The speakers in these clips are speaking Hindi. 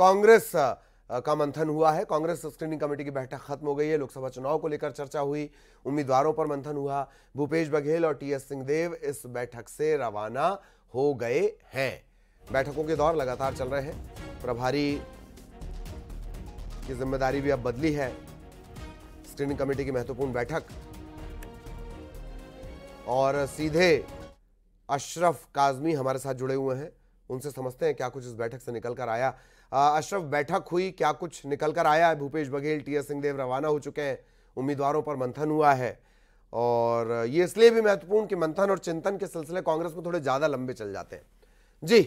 कांग्रेस का मंथन हुआ है कांग्रेस स्क्रीनिंग कमेटी की बैठक खत्म हो गई है लोकसभा चुनाव को लेकर चर्चा हुई उम्मीदवारों पर मंथन हुआ भूपेश बघेल और टी एस सिंहदेव इस बैठक से रवाना हो गए हैं बैठकों के दौर लगातार चल रहे हैं प्रभारी की जिम्मेदारी भी अब बदली है स्क्रीनिंग कमेटी की महत्वपूर्ण बैठक और सीधे अशरफ काजमी हमारे साथ जुड़े हुए हैं उनसे समझते हैं क्या कुछ इस बैठक से निकलकर आया अशरफ बैठक हुई क्या कुछ निकल कर आया है भूपेश बघेल टी एस सिंहदेव रवाना हो चुके हैं उम्मीदवारों पर मंथन हुआ है और ये इसलिए भी महत्वपूर्ण कि मंथन और चिंतन के सिलसिले कांग्रेस में थोड़े ज़्यादा लंबे चल जाते हैं जी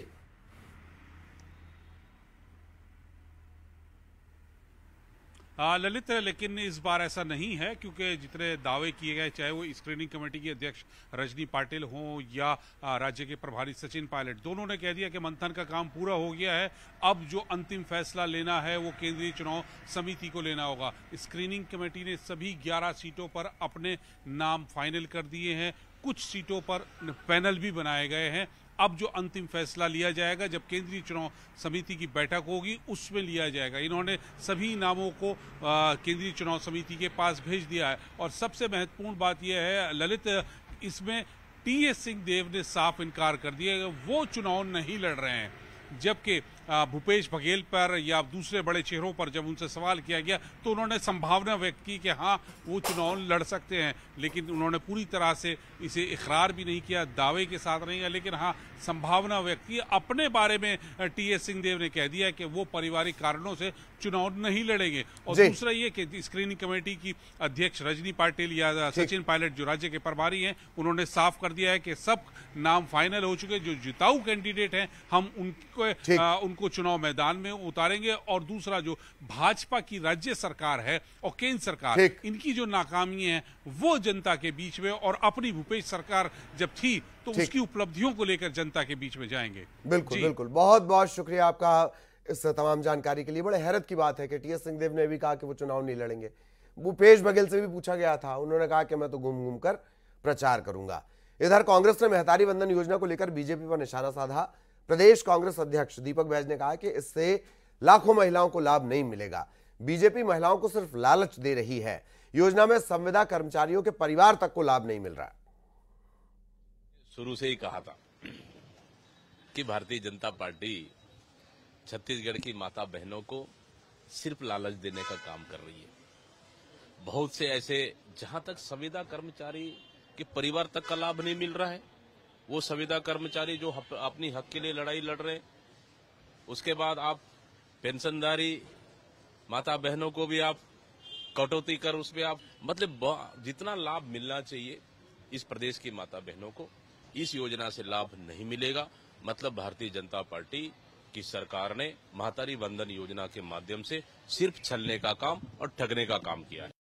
हाँ, ललित लेकिन इस बार ऐसा नहीं है क्योंकि जितने दावे किए गए चाहे वो स्क्रीनिंग कमेटी के अध्यक्ष रजनी पाटिल हों या राज्य के प्रभारी सचिन पायलट दोनों ने कह दिया कि मंथन का काम पूरा हो गया है अब जो अंतिम फैसला लेना है वो केंद्रीय चुनाव समिति को लेना होगा स्क्रीनिंग कमेटी ने सभी ग्यारह सीटों पर अपने नाम फाइनल कर दिए हैं कुछ सीटों पर पैनल भी बनाए गए हैं अब जो अंतिम फैसला लिया जाएगा जब केंद्रीय चुनाव समिति की बैठक होगी उसमें लिया जाएगा इन्होंने सभी नामों को केंद्रीय चुनाव समिति के पास भेज दिया है और सबसे महत्वपूर्ण बात यह है ललित इसमें टी एस सिंह देव ने साफ इनकार कर दिया वो चुनाव नहीं लड़ रहे हैं जबकि भूपेश बघेल पर या दूसरे बड़े चेहरों पर जब उनसे सवाल किया गया तो उन्होंने संभावना व्यक्त की कि हाँ वो चुनाव लड़ सकते हैं लेकिन उन्होंने पूरी तरह से इसे इकरार भी नहीं किया दावे के साथ नहीं किया लेकिन हाँ संभावना व्यक्त की अपने बारे में टी एस सिंहदेव ने कह दिया कि वो पारिवारिक कारणों से चुनाव नहीं लड़ेंगे और दूसरा ये कि स्क्रीनिंग कमेटी की अध्यक्ष रजनी पाटिल या सचिन पायलट जो राज्य के प्रभारी हैं उन्होंने साफ कर दिया है कि सब नाम फाइनल हो चुके जो जिताऊ कैंडिडेट हैं हम उनको को आ, उनको चुनाव मैदान में उतारेंगे और दूसरा जो भाजपा की राज्य सरकार है और केंद्र सरकार इनकी जो नाकामी है वो जनता के बीच में और अपनी भूपेश सरकार जब थी तो उसकी उपलब्धियों को लेकर जनता के बीच में जाएंगे बिल्कुल बिल्कुल बहुत बहुत शुक्रिया आपका इस तमाम जानकारी के लिए बड़े हैरत की बात है कि टी एस सिंहदेव ने भी कहा कि वो चुनाव नहीं लड़ेंगे भूपेश बघेल से भी पूछा गया था उन्होंने कहा कि मैं तो घूम घूम कर प्रचार करूंगा इधर कांग्रेस ने मेहतारी बंधन योजना को लेकर बीजेपी पर निशाना साधा प्रदेश कांग्रेस अध्यक्ष दीपक बैज ने कहा कि इससे लाखों महिलाओं को लाभ नहीं मिलेगा बीजेपी महिलाओं को सिर्फ लालच दे रही है योजना में संविदा कर्मचारियों के परिवार तक को लाभ नहीं मिल रहा शुरू से ही कहा था कि भारतीय जनता पार्टी छत्तीसगढ़ की माता बहनों को सिर्फ लालच देने का काम कर रही है बहुत से ऐसे जहां तक संविदा कर्मचारी के परिवार तक का लाभ नहीं मिल रहा है वो संविदा कर्मचारी जो अपनी हक के लिए लड़ाई लड़ रहे उसके बाद आप पेंशनदारी माता बहनों को भी आप कटौती कर उसमें आप मतलब जितना लाभ मिलना चाहिए इस प्रदेश की माता बहनों को इस योजना से लाभ नहीं मिलेगा मतलब भारतीय जनता पार्टी की सरकार ने महातारी वंदन योजना के माध्यम से सिर्फ छलने का काम और ठगने का काम किया है